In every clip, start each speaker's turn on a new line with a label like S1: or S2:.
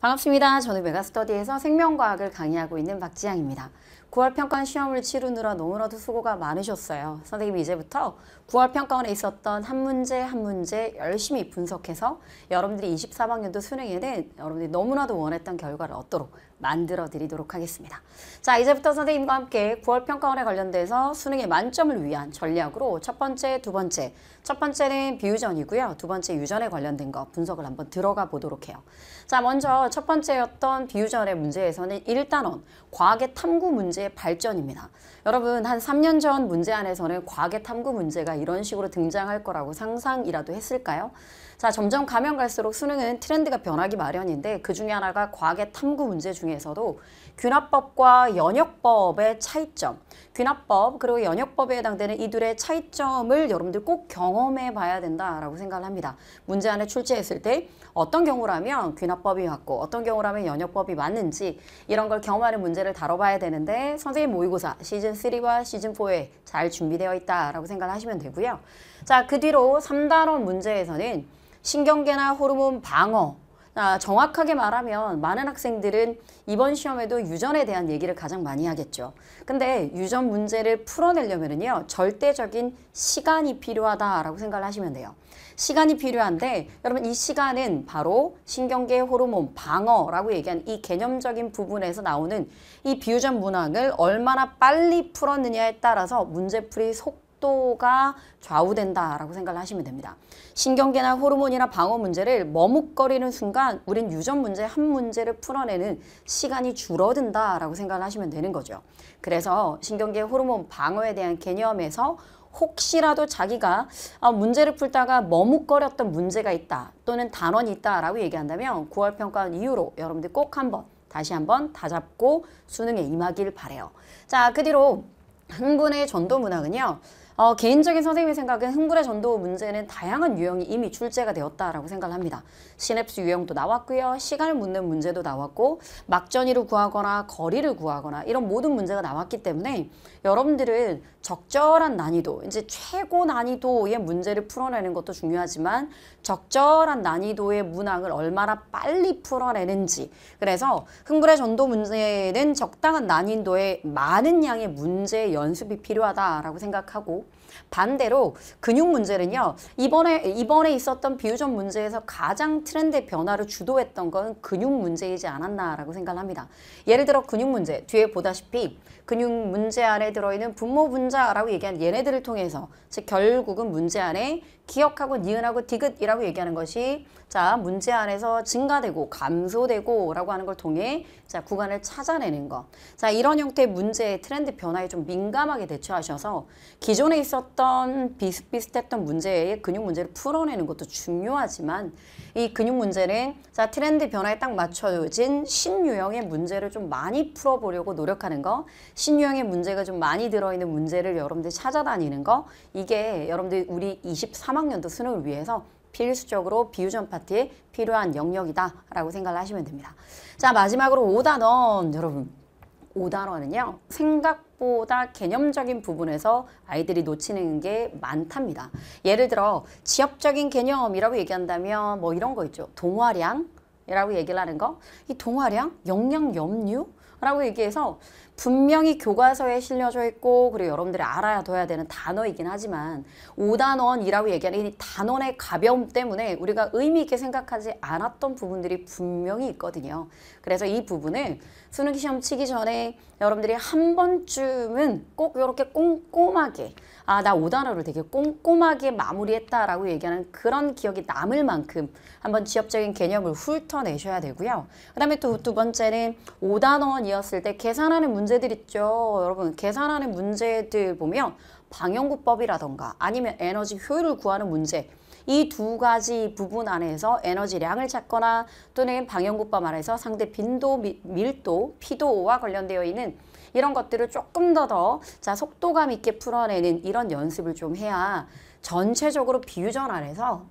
S1: 반갑습니다. 저는 메가스터디에서 생명과학을 강의하고 있는 박지향입니다. 9월 평가 시험을 치르느라 너무나도 수고가 많으셨어요. 선생님이 이제부터 9월 평가원에 있었던 한 문제 한 문제 열심히 분석해서 여러분들이 23학년도 수능에는 여러분들이 너무나도 원했던 결과를 얻도록 만들어 드리도록 하겠습니다. 자 이제부터 선생님과 함께 9월 평가원에 관련돼서 수능의 만점을 위한 전략으로 첫 번째, 두 번째 첫 번째는 비유전이고요. 두 번째 유전에 관련된 거 분석을 한번 들어가 보도록 해요. 자 먼저 첫 번째였던 비유전의 문제에서는 1단원 과학의 탐구 문제 발전입니다. 여러분 한 3년 전 문제 안에서는 과계 탐구 문제가 이런 식으로 등장할 거라고 상상이라도 했을까요? 자 점점 가면 갈수록 수능은 트렌드가 변하기 마련인데 그 중에 하나가 과계 탐구 문제 중에서도 귀납법과 연역법의 차이점 귀납법 그리고 연역법에 해당되는 이 둘의 차이점을 여러분들 꼭 경험해 봐야 된다라고 생각을 합니다. 문제 안에 출제했을 때 어떤 경우라면 귀납법이 맞고 어떤 경우라면 연역법이 맞는지 이런 걸 경험하는 문제를 다뤄봐야 되는데 선생님 모의고사 시즌3와 시즌4에 잘 준비되어 있다라고 생각을 하시면 되고요. 자, 그 뒤로 3단원 문제에서는 신경계나 호르몬 방어 아, 정확하게 말하면 많은 학생들은 이번 시험에도 유전에 대한 얘기를 가장 많이 하겠죠. 근데 유전 문제를 풀어내려면요 절대적인 시간이 필요하다라고 생각을 하시면 돼요. 시간이 필요한데 여러분 이 시간은 바로 신경계 호르몬 방어라고 얘기한 이 개념적인 부분에서 나오는 이 비유전 문항을 얼마나 빨리 풀었느냐에 따라서 문제풀이 속 속도가 좌우된다라고 생각을 하시면 됩니다. 신경계나 호르몬이나 방어 문제를 머뭇거리는 순간 우린 유전 문제 한 문제를 풀어내는 시간이 줄어든다라고 생각을 하시면 되는 거죠. 그래서 신경계 호르몬 방어에 대한 개념에서 혹시라도 자기가 아, 문제를 풀다가 머뭇거렸던 문제가 있다 또는 단원이 있다라고 얘기한다면 9월 평가원 이후로 여러분들 꼭 한번 다시 한번 다잡고 수능에 임하길 바래요. 자, 그 뒤로 흥분의 전도 문학은요. 어, 개인적인 선생님의 생각은 흥분의 전도 문제는 다양한 유형이 이미 출제가 되었다라고 생각합니다. 을 시냅스 유형도 나왔고요. 시간을 묻는 문제도 나왔고 막전이를 구하거나 거리를 구하거나 이런 모든 문제가 나왔기 때문에 여러분들은 적절한 난이도, 이제 최고 난이도의 문제를 풀어내는 것도 중요하지만 적절한 난이도의 문항을 얼마나 빨리 풀어내는지 그래서 흥분의 전도 문제는 적당한 난이도의 많은 양의 문제 연습이 필요하다라고 생각하고 반대로 근육 문제는요. 이번에 이번에 있었던 비유전 문제에서 가장 트렌드의 변화를 주도했던 건 근육 문제이지 않았나라고 생각합니다. 예를 들어 근육 문제 뒤에 보다시피 근육 문제 안에 들어있는 분모 분자라고 얘기한 얘네들을 통해서 즉 결국은 문제 안에 기억하고 니은하고 디귿이라고 얘기하는 것이 자, 문제 안에서 증가되고 감소되고 라고 하는 걸 통해 자, 구간을 찾아내는 거 자, 이런 형태의 문제의 트렌드 변화에 좀 민감하게 대처하셔서 기존에 있었던 비슷비슷했던 문제의 근육 문제를 풀어내는 것도 중요하지만 이 근육 문제는 자, 트렌드 변화에 딱 맞춰진 신유형의 문제를 좀 많이 풀어보려고 노력하는 거, 신유형의 문제가 좀 많이 들어있는 문제를 여러분들이 찾아다니는 거, 이게 여러분들이 우리 23학년도 수능을 위해서 필수적으로 비유전 파트에 필요한 영역이다라고 생각을 하시면 됩니다. 자 마지막으로 5단원 여러분 5단원은요 생각보다 개념적인 부분에서 아이들이 놓치는 게 많답니다. 예를 들어 지역적인 개념이라고 얘기한다면 뭐 이런 거 있죠. 동화량 이라고 얘기를 하는 거 이 동화량 영양 염류 라고 얘기해서 분명히 교과서에 실려져 있고 그리고 여러분들이 알아둬야 되는 단어이긴 하지만 5단원이라고 얘기하는 이 단원의 가벼움 때문에 우리가 의미 있게 생각하지 않았던 부분들이 분명히 있거든요. 그래서 이 부분을 수능 시험 치기 전에 여러분들이 한 번쯤은 꼭 이렇게 꼼꼼하게 아나 5단어를 되게 꼼꼼하게 마무리했다라고 얘기하는 그런 기억이 남을 만큼 한번 지엽적인 개념을 훑어내셔야 되고요. 그 다음에 또 두 번째는 5단원이었을 때 계산하는 문제 문제들 있죠. 여러분 계산하는 문제들 보면 방영구법이라던가 아니면 에너지 효율을 구하는 문제 이 두 가지 부분 안에서 에너지량을 찾거나 또는 방영구법 안에서 상대 빈도, 미, 밀도, 피도와 관련되어 있는 이런 것들을 조금 더 더 자 속도감 있게 풀어내는 이런 연습을 좀 해야 전체적으로 비유전 안에서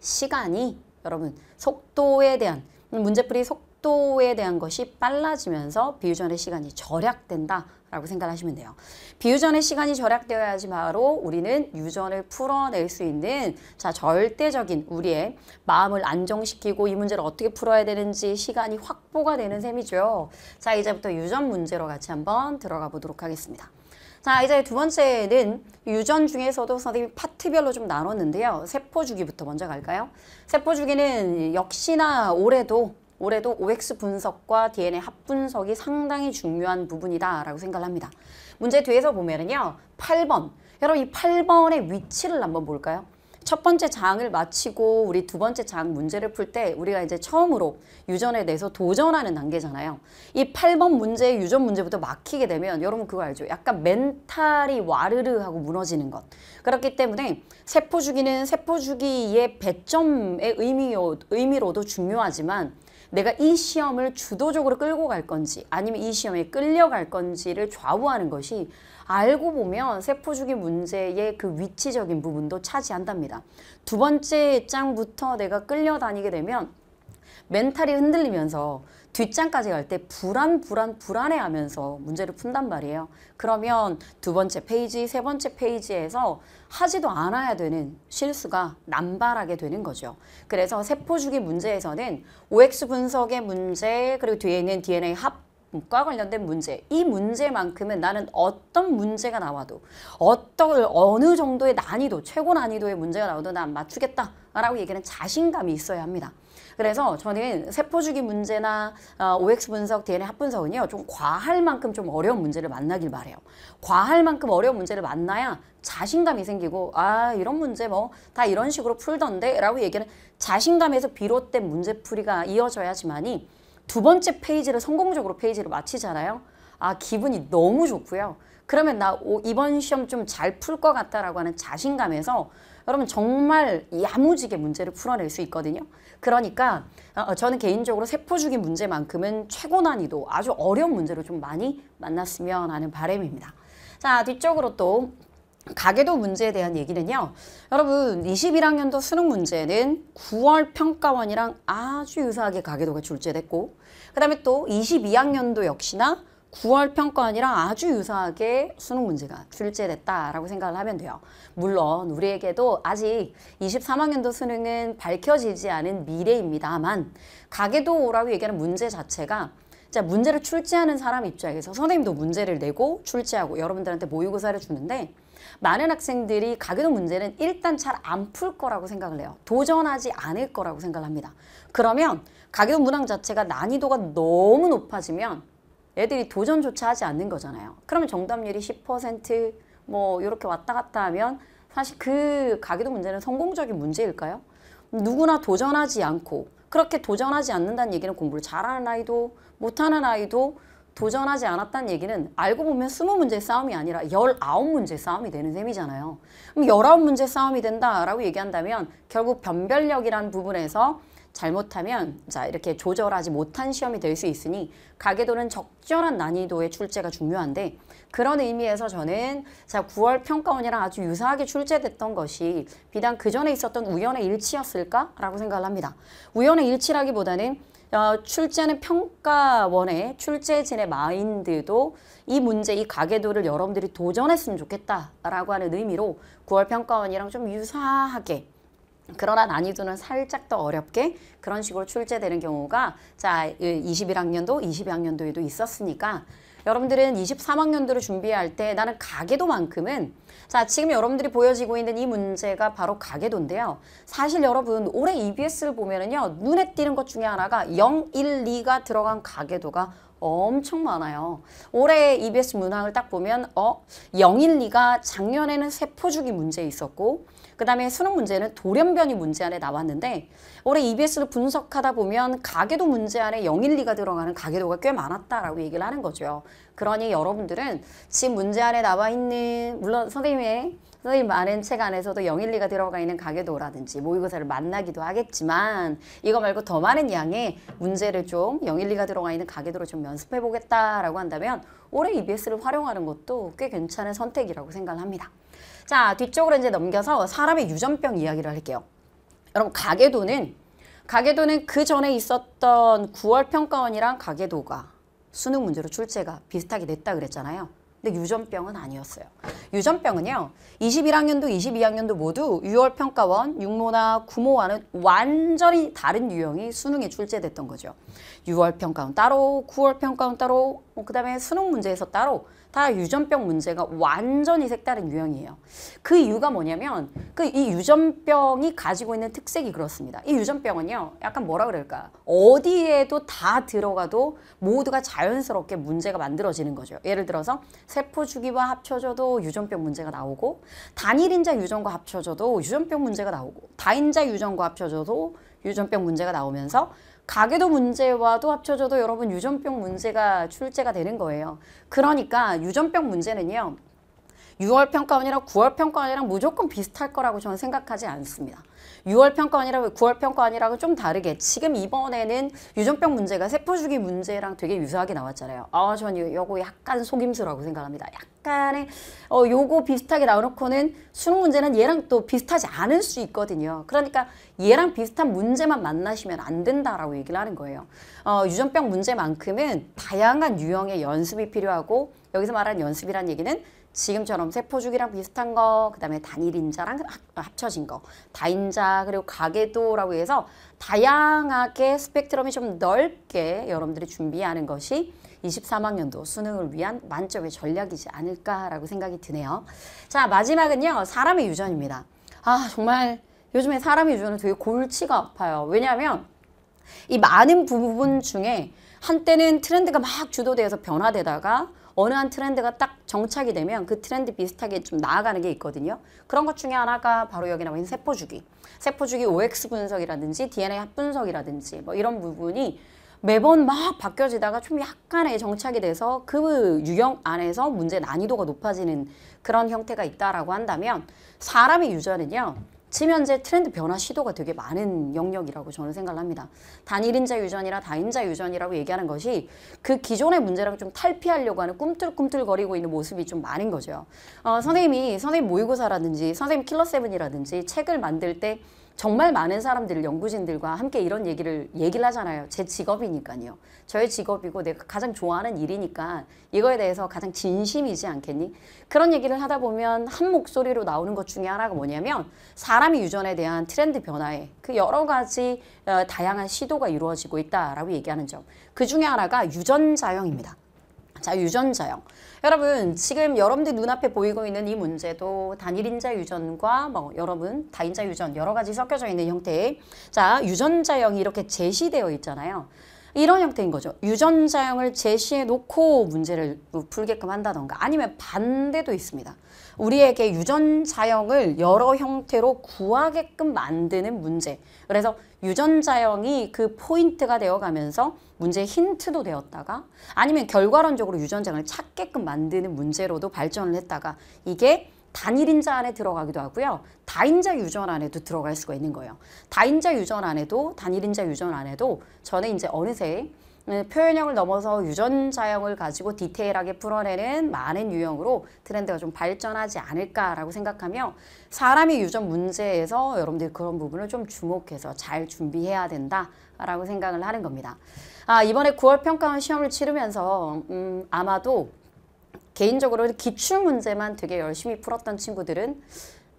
S1: 시간이 여러분 속도에 대한 문제풀이 속 속도에 대한 것이 빨라지면서 비유전의 시간이 절약된다. 라고 생각하시면 돼요. 비유전의 시간이 절약되어야지 바로 우리는 유전을 풀어낼 수 있는 자 절대적인 우리의 마음을 안정시키고 이 문제를 어떻게 풀어야 되는지 시간이 확보가 되는 셈이죠. 자 이제부터 유전 문제로 같이 한번 들어가 보도록 하겠습니다. 자 이제 두 번째는 유전 중에서도 선생님이 파트별로 좀 나눴는데요. 세포 주기부터 먼저 갈까요? 세포 주기는 역시나 올해도 올해도 OX 분석과 DNA 합분석이 상당히 중요한 부분이다라고 생각 합니다. 문제 뒤에서 보면은요. 8번. 여러분 이 8번의 위치를 한번 볼까요? 첫 번째 장을 마치고 우리 두 번째 장 문제를 풀 때 우리가 이제 처음으로 유전에 대해서 도전하는 단계잖아요. 이 8번 문제의 유전 문제부터 막히게 되면 여러분 그거 알죠? 약간 멘탈이 와르르 하고 무너지는 것. 그렇기 때문에 세포 주기는 세포 주기의 배점의 의미로도 중요하지만 내가 이 시험을 주도적으로 끌고 갈 건지 아니면 이 시험에 끌려갈 건지를 좌우하는 것이 알고 보면 세포주기 문제의 그 위치적인 부분도 차지한답니다. 두 번째 장부터 내가 끌려다니게 되면 멘탈이 흔들리면서 뒷장까지 갈 때 불안 불안 불안해하면서 문제를 푼단 말이에요. 그러면 두 번째 페이지 세 번째 페이지에서 하지도 않아야 되는 실수가 남발하게 되는 거죠. 그래서 세포주기 문제에서는 OX 분석의 문제 그리고 뒤에 있는 DNA 합과 관련된 문제 이 문제만큼은 나는 어떤 문제가 나와도 어떤 어느 정도의 난이도 최고 난이도의 문제가 나와도 난 맞추겠다라고 얘기하는 자신감이 있어야 합니다. 그래서 저는 세포주기 문제나 OX 어, 분석, DNA 합분석은요. 좀 과할 만큼 좀 어려운 문제를 만나길 바래요. 과할 만큼 어려운 문제를 만나야 자신감이 생기고 아 이런 문제 뭐 다 이런 식으로 풀던데 라고 얘기하는 자신감에서 비롯된 문제풀이가 이어져야지만이 두 번째 페이지를 성공적으로 페이지를 마치잖아요. 아 기분이 너무 좋고요. 그러면 나 오, 이번 시험 좀 잘 풀 것 같다라고 하는 자신감에서 여러분 정말 야무지게 문제를 풀어낼 수 있거든요. 그러니까 어, 어, 저는 개인적으로 세포주기 문제만큼은 최고 난이도 아주 어려운 문제로 좀 많이 만났으면 하는 바람입니다. 자 뒤쪽으로 또 가계도 문제에 대한 얘기는요. 여러분 21학년도 수능 문제는 9월 평가원이랑 아주 유사하게 가계도가 출제됐고 그 다음에 또 22학년도 역시나 9월 평가원이랑 아주 유사하게 수능 문제가 출제됐다라고 생각을 하면 돼요. 물론 우리에게도 아직 23학년도 수능은 밝혀지지 않은 미래입니다만 가계도 라고 얘기하는 문제 자체가 자 문제를 출제하는 사람 입장에서 선생님도 문제를 내고 출제하고 여러분들한테 모의고사를 주는데 많은 학생들이 가계도 문제는 일단 잘 안 풀 거라고 생각을 해요. 도전하지 않을 거라고 생각을 합니다. 그러면 가계도 문항 자체가 난이도가 너무 높아지면 애들이 도전조차 하지 않는 거잖아요. 그러면 정답률이 10%뭐 이렇게 왔다 갔다 하면 사실 그 가계도 문제는 성공적인 문제일까요? 누구나 도전하지 않고 그렇게 도전하지 않는다는 얘기는 공부를 잘하는 아이도 못하는 아이도 도전하지 않았다는 얘기는 알고 보면 20문제 싸움이 아니라 19문제 싸움이 되는 셈이잖아요. 그럼 19문제 싸움이 된다라고 얘기한다면 결국 변별력이란 부분에서 잘못하면 자 이렇게 조절하지 못한 시험이 될 수 있으니 가계도는 적절한 난이도의 출제가 중요한데 그런 의미에서 저는 자 9월 평가원이랑 아주 유사하게 출제됐던 것이 비단 그 전에 있었던 우연의 일치였을까라고 생각을 합니다. 우연의 일치라기보다는 어, 출제는 평가원의 출제진의 마인드도 이 문제, 이 가계도를 여러분들이 도전했으면 좋겠다라고 하는 의미로 9월 평가원이랑 좀 유사하게 그러나 난이도는 살짝 더 어렵게 그런 식으로 출제되는 경우가 자 21학년도 22학년도에도 있었으니까 여러분들은 23학년도를 준비할 때 나는 가계도만큼은 자 지금 여러분들이 보여지고 있는 이 문제가 바로 가계도인데요. 사실 여러분 올해 EBS를 보면은요 눈에 띄는 것 중에 하나가 0, 1, 2가 들어간 가계도가 엄청 많아요. 올해 EBS 문항을 딱 보면 어 0, 1, 2가 작년에는 세포주기 문제에 있었고 그 다음에 수능 문제는 돌연변이 문제 안에 나왔는데 올해 EBS를 분석하다 보면 가계도 문제 안에 0, 1, 2가 들어가는 가계도가 꽤 많았다라고 얘기를 하는 거죠. 그러니 여러분들은 지금 문제 안에 나와 있는 물론 선생님의 선생님 많은 책 안에서도 012가 들어가 있는 가계도라든지 모의고사를 만나기도 하겠지만 이거 말고 더 많은 양의 문제를 좀 012가 들어가 있는 가계도로좀 연습해 보겠다라고 한다면 올해 EBS를 활용하는 것도 꽤 괜찮은 선택이라고 생각합니다. 자, 뒤쪽으로 이제 넘겨서 사람의 유전병 이야기를 할게요. 여러분, 가계도는 가계도는 그 전에 있었던 9월 평가원이랑 가계도가 수능 문제로 출제가 비슷하게 됐다 그랬잖아요. 근데 유전병은 아니었어요. 유전병은요. 21학년도 22학년도 모두 6월 평가원, 육모나 구모와는 완전히 다른 유형이 수능에 출제됐던 거죠. 6월 평가원 따로, 9월 평가원 따로, 뭐 그 다음에 수능 문제에서 따로 다 유전병 문제가 완전히 색다른 유형이에요. 그 이유가 뭐냐면 그 이 유전병이 가지고 있는 특색이 그렇습니다. 이 유전병은요. 약간 뭐라 그럴까? 어디에도 다 들어가도 모두가 자연스럽게 문제가 만들어지는 거죠. 예를 들어서 세포 주기와 합쳐져도 유전병 문제가 나오고 단일인자 유전과 합쳐져도 유전병 문제가 나오고 다인자 유전과 합쳐져도 유전병 문제가 나오면서 가계도 문제와도 합쳐져도 여러분 유전병 문제가 출제가 되는 거예요. 그러니까 유전병 문제는요. 6월 평가원이랑 9월 평가원이랑 무조건 비슷할 거라고 저는 생각하지 않습니다. 6월 평가원이라고 9월 평가원이라고 좀 다르게 지금 이번에는 유전병 문제가 세포주기 문제랑 되게 유사하게 나왔잖아요. 아, 전 요거 약간 속임수라고 생각합니다. 약간의 어, 요거 비슷하게 나와놓고는 수능 문제는 얘랑 또 비슷하지 않을 수 있거든요. 그러니까 얘랑 비슷한 문제만 만나시면 안 된다라고 얘기를 하는 거예요. 어, 유전병 문제만큼은 다양한 유형의 연습이 필요하고 여기서 말하는 연습이란 얘기는 지금처럼 세포주기랑 비슷한 거, 그 다음에 단일인자랑 합쳐진 거, 다인자, 그리고 가계도라고 해서 다양하게 스펙트럼이 좀 넓게 여러분들이 준비하는 것이 23학년도 수능을 위한 만점의 전략이지 않을까라고 생각이 드네요. 자, 마지막은요. 사람의 유전입니다. 아, 정말 요즘에 사람의 유전은 되게 골치가 아파요. 왜냐하면 이 많은 부분 중에 한때는 트렌드가 막 주도되어서 변화되다가 어느 한 트렌드가 딱 정착이 되면 그 트렌드 비슷하게 좀 나아가는 게 있거든요. 그런 것 중에 하나가 바로 여기 나와 있는 세포주기. 세포주기 OX 분석이라든지 DNA 합 분석이라든지 뭐 이런 부분이 매번 막 바뀌어지다가 좀 약간의 정착이 돼서 그 유형 안에서 문제 난이도가 높아지는 그런 형태가 있다라 한다면 사람의 유전은요. 지금 현재 트렌드 변화 시도가 되게 많은 영역이라고 저는 생각을 합니다. 단일인자 유전이라 다인자 유전이라고 얘기하는 것이 그 기존의 문제랑 좀 탈피하려고 하는 꿈틀꿈틀거리고 있는 모습이 좀 많은 거죠. 어, 선생님이 선생님 모의고사라든지 선생님 킬러세븐이라든지 책을 만들 때 정말 많은 사람들 연구진들과 함께 이런 얘기를 얘기를 하잖아요. 제 직업이니까요. 저의 직업이고 내가 가장 좋아하는 일이니까 이거에 대해서 가장 진심이지 않겠니? 그런 얘기를 하다 보면 한 목소리로 나오는 것 중에 하나가 뭐냐면 사람이 유전에 대한 트렌드 변화에 그 여러 가지 어, 다양한 시도가 이루어지고 있다라고 얘기하는 점. 그 중에 하나가 유전자형입니다. 자, 유전자형. 여러분 지금 여러분들 눈앞에 보이고 있는 이 문제도 단일인자 유전과 뭐 여러분 다인자 유전 여러 가지 섞여져 있는 형태의 자 유전자형이 이렇게 제시되어 있잖아요. 이런 형태인 거죠. 유전자형을 제시해 놓고 문제를 뭐 풀게끔 한다던가 아니면 반대도 있습니다. 우리에게 유전자형을 여러 형태로 구하게끔 만드는 문제. 그래서 유전자형이 그 포인트가 되어가면서 문제의 힌트도 되었다가 아니면 결과론적으로 유전자형을 찾게끔 만드는 문제로도 발전을 했다가 이게 단일인자 안에 들어가기도 하고요. 다인자 유전 안에도 들어갈 수가 있는 거예요. 다인자 유전 안에도 단일인자 유전 안에도 저는 이제 어느새 음, 표현형을 넘어서 유전자형을 가지고 디테일하게 풀어내는 많은 유형으로 트렌드가 좀 발전하지 않을까라고 생각하며 사람의 유전 문제에서 여러분들이 그런 부분을 좀 주목해서 잘 준비해야 된다라고 생각을 하는 겁니다. 아, 이번에 9월 평가원 시험을 치르면서 음, 아마도 개인적으로 기출 문제만 되게 열심히 풀었던 친구들은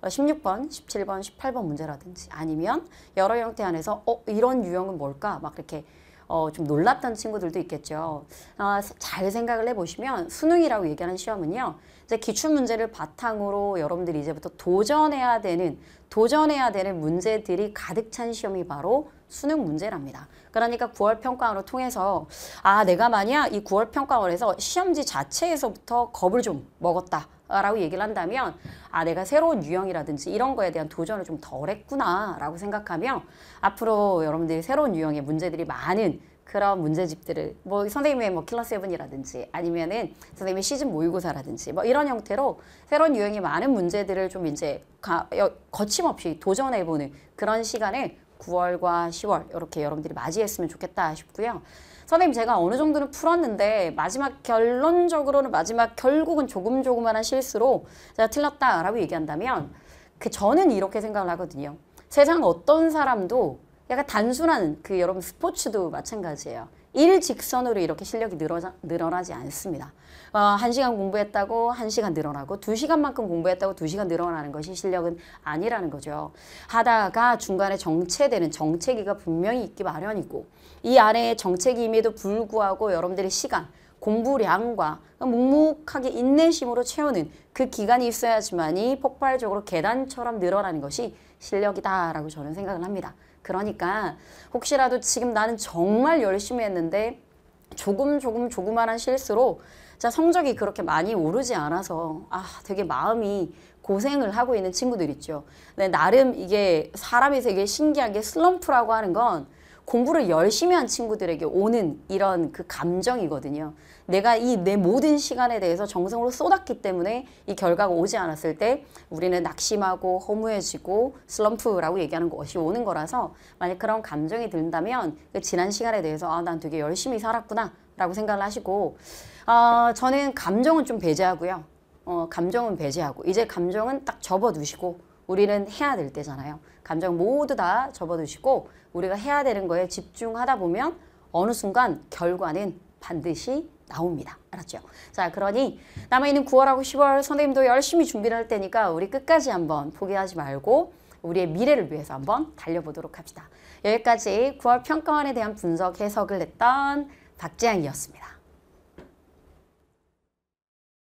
S1: 16번, 17번, 18번 문제라든지 아니면 여러 형태 안에서 어 이런 유형은 뭘까 막 이렇게 어, 좀 놀랐던 친구들도 있겠죠. 아, 잘 생각을 해보시면 수능이라고 얘기하는 시험은요. 이제 기출문제를 바탕으로 여러분들이 이제부터 도전해야 되는 도전해야 되는 문제들이 가득 찬 시험이 바로 수능 문제랍니다. 그러니까 9월 평가원을 통해서 아 내가 만약 이 9월 평가원에서 시험지 자체에서부터 겁을 좀 먹었다. 라고 얘기를 한다면 아 내가 새로운 유형이라든지 이런 거에 대한 도전을 좀 덜 했구나 라고 생각하며 앞으로 여러분들이 새로운 유형의 문제들이 많은 그런 문제집들을 뭐 선생님의 뭐 킬러 세븐이라든지 아니면은 선생님의 시즌 모의고사라든지 뭐 이런 형태로 새로운 유형의 많은 문제들을 좀 이제 가, 거침없이 도전해보는 그런 시간을 9월과 10월 이렇게 여러분들이 맞이했으면 좋겠다 싶고요. 선생님 제가 어느 정도는 풀었는데 마지막 결론적으로는 마지막 결국은 조금 조그만한 실수로 제가 틀렸다라고 얘기한다면 그 저는 이렇게 생각을 하거든요. 세상 어떤 사람도 약간 단순한 그 여러분 스포츠도 마찬가지예요. 일직선으로 이렇게 실력이 늘어나, 늘어나지 않습니다. 어, 1시간 공부했다고 1시간 늘어나고 2시간만큼 공부했다고 2시간 늘어나는 것이 실력은 아니라는 거죠. 하다가 중간에 정체되는 정체기가 분명히 있기 마련이고 이 안에 정체기임에도 불구하고 여러분들의 시간, 공부량과 묵묵하게 인내심으로 채우는 그 기간이 있어야지만이 폭발적으로 계단처럼 늘어나는 것이 실력이다라고 저는 생각을 합니다. 그러니까 혹시라도 지금 나는 정말 열심히 했는데 조금 조금 조그만한 실수로 자 성적이 그렇게 많이 오르지 않아서 아 되게 마음이 고생을 하고 있는 친구들 있죠. 근 나름 이게 사람이 게 신기한 게 슬럼프라고 하는 건 공부를 열심히 한 친구들에게 오는 이런 그 감정이거든요. 내가 이 내 모든 시간에 대해서 정성으로 쏟았기 때문에 이 결과가 오지 않았을 때 우리는 낙심하고 허무해지고 슬럼프라고 얘기하는 것이 오는 거라서 만약 그런 감정이 든다면 그 지난 시간에 대해서 아, 난 되게 열심히 살았구나 라고 생각을 하시고 아, 저는 감정은 좀 배제하고요. 어, 감정은 배제하고 이제 감정은 딱 접어 두시고 우리는 해야 될 때잖아요. 감정 모두 다 접어두시고 우리가 해야 되는 거에 집중하다 보면 어느 순간 결과는 반드시 나옵니다. 알았죠? 자, 그러니 남아있는 9월하고 10월 선생님도 열심히 준비를 할 테니까 우리 끝까지 한번 포기하지 말고 우리의 미래를 위해서 한번 달려보도록 합시다. 여기까지 9월 평가원에 대한 분석 해석을 했던 박재양이었습니다.